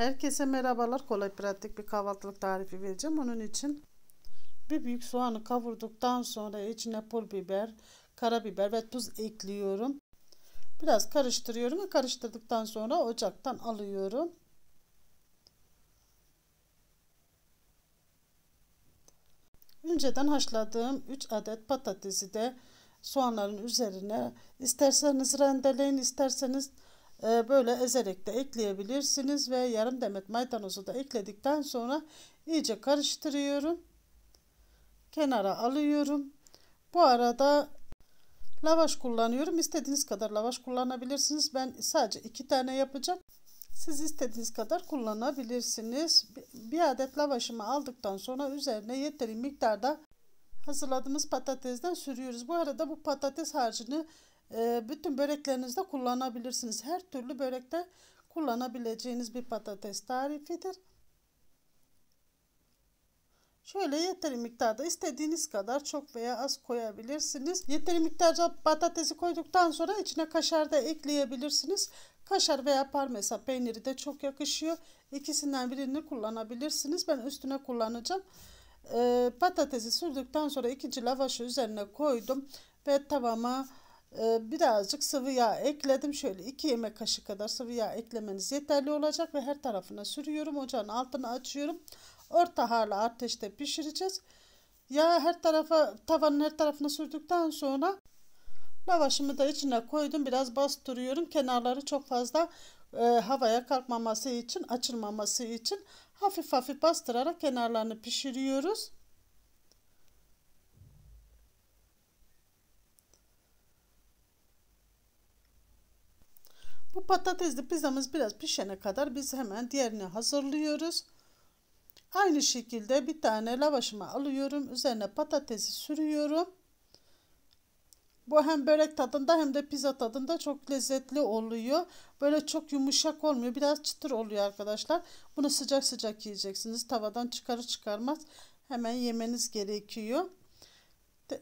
Herkese merhabalar. Kolay pratik bir kahvaltılık tarifi vereceğim. Onun için bir büyük soğanı kavurduktan sonra içine pul biber, karabiber ve tuz ekliyorum. Biraz karıştırıyorum ve karıştırdıktan sonra ocaktan alıyorum. Önceden haşladığım 3 adet patatesi de soğanların üzerine isterseniz rendeleyin isterseniz ee, böyle ezerek de ekleyebilirsiniz ve yarım demet maydanozu da ekledikten sonra iyice karıştırıyorum. Kenara alıyorum. Bu arada lavaş kullanıyorum. istediğiniz kadar lavaş kullanabilirsiniz. Ben sadece iki tane yapacağım. Siz istediğiniz kadar kullanabilirsiniz. Bir adet lavaşımı aldıktan sonra üzerine yeteri miktarda hazırladığımız patatesden sürüyoruz. Bu arada bu patates harcını ee, bütün böreklerinizde kullanabilirsiniz. Her türlü börekte kullanabileceğiniz bir patates tarifidir. Şöyle yeteri miktarda istediğiniz kadar çok veya az koyabilirsiniz. Yeteri miktarda patatesi koyduktan sonra içine kaşar da ekleyebilirsiniz. Kaşar veya parmesan peyniri de çok yakışıyor. İkisinden birini kullanabilirsiniz. Ben üstüne kullanacağım. Ee, patatesi sürdükten sonra ikinci lavaşı üzerine koydum ve tavama ee, birazcık sıvı yağ ekledim. Şöyle 2 yemek kaşığı kadar sıvı yağ eklemeniz yeterli olacak ve her tarafına sürüyorum. Ocağın altını açıyorum. Orta harlı ateşte pişireceğiz. Yağ her tarafa tavanın her tarafına sürdükten sonra lavaşımı da içine koydum. Biraz bastırıyorum. Kenarları çok fazla e, havaya kalkmaması için, açılmaması için hafif hafif bastırarak kenarlarını pişiriyoruz. Bu patatesli pizzamız biraz pişene kadar biz hemen diğerini hazırlıyoruz. Aynı şekilde bir tane lavaşımı alıyorum. Üzerine patatesi sürüyorum. Bu hem börek tadında hem de pizza tadında çok lezzetli oluyor. Böyle çok yumuşak olmuyor. Biraz çıtır oluyor arkadaşlar. Bunu sıcak sıcak yiyeceksiniz. Tavadan çıkarı çıkarmaz hemen yemeniz gerekiyor.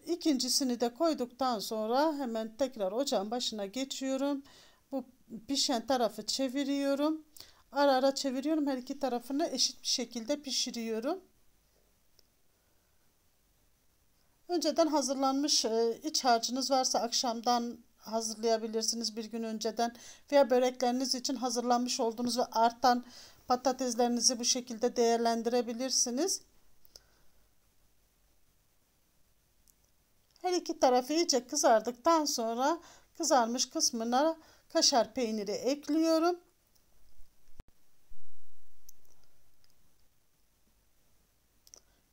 İkincisini de koyduktan sonra hemen tekrar ocağın başına geçiyorum pişen tarafı çeviriyorum. Ara ara çeviriyorum. Her iki tarafını eşit bir şekilde pişiriyorum. Önceden hazırlanmış e, iç harcınız varsa akşamdan hazırlayabilirsiniz bir gün önceden veya börekleriniz için hazırlanmış olduğunuz ve artan patateslerinizi bu şekilde değerlendirebilirsiniz. Her iki tarafı iyice kızardıktan sonra kızarmış kısmına kaşar peyniri ekliyorum.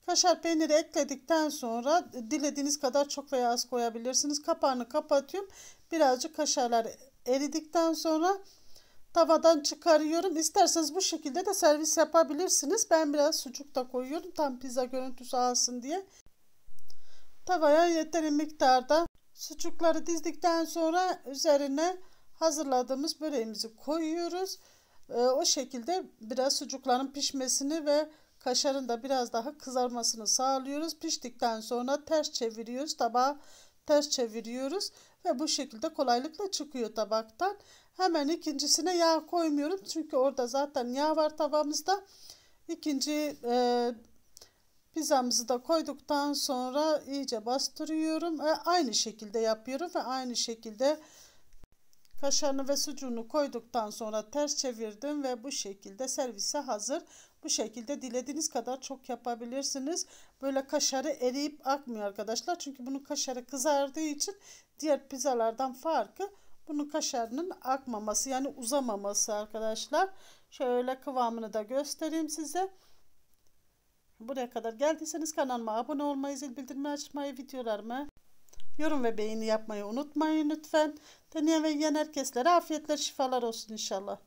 Kaşar peyniri ekledikten sonra dilediğiniz kadar çok veya az koyabilirsiniz. Kapağını kapatıyorum. Birazcık kaşarlar eridikten sonra tavadan çıkarıyorum. İsterseniz bu şekilde de servis yapabilirsiniz. Ben biraz sucuk da koyuyorum tam pizza görüntüsü alsın diye. Tavaya yeterli miktarda sucukları dizdikten sonra üzerine hazırladığımız böreğimizi koyuyoruz. E, o şekilde biraz sucukların pişmesini ve kaşarın da biraz daha kızarmasını sağlıyoruz. Piştikten sonra ters çeviriyoruz. Tabağı ters çeviriyoruz ve bu şekilde kolaylıkla çıkıyor tabaktan. Hemen ikincisine yağ koymuyorum. Çünkü orada zaten yağ var tabağımızda. İkinci e, pizzamızı da koyduktan sonra iyice bastırıyorum. ve aynı şekilde yapıyorum ve aynı şekilde Kaşarını ve sucuğunu koyduktan sonra ters çevirdim ve bu şekilde servise hazır. Bu şekilde dilediğiniz kadar çok yapabilirsiniz. Böyle kaşarı eriyip akmıyor arkadaşlar. Çünkü bunun kaşarı kızardığı için diğer pizzalardan farkı bunun kaşarının akmaması yani uzamaması arkadaşlar. Şöyle kıvamını da göstereyim size. Buraya kadar geldiyseniz kanalıma abone olmayı, zil bildirimi açmayı, videolarımı Yorum ve beğeni yapmayı unutmayın lütfen. Deneyen ve yiyen herkeslere afiyetler şifalar olsun inşallah.